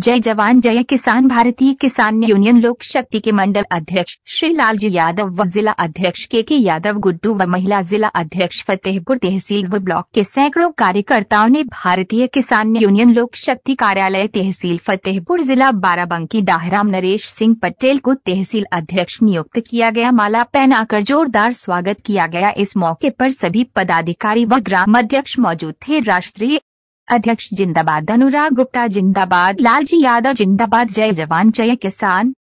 जय जवान जय किसान भारतीय किसान यूनियन लोक शक्ति के मंडल अध्यक्ष श्री लालजी यादव व जिला अध्यक्ष के के यादव गुड्डू व महिला जिला अध्यक्ष फतेहपुर तहसील व ब्लॉक के सैकड़ों कार्यकर्ताओं ने भारतीय किसान यूनियन लोक शक्ति कार्यालय तहसील फतेहपुर जिला बाराबंकी डाहराम नरेश सिंह पटेल को तहसील अध्यक्ष नियुक्त किया गया माला पहनाकर जोरदार स्वागत किया गया इस मौके आरोप सभी पदाधिकारी व ग्राम अध्यक्ष मौजूद थे राष्ट्रीय अध्यक्ष जिंदाबाद अनुराग गुप्ता जिंदाबाद लालजी यादव जिंदाबाद जय जवान जय किसान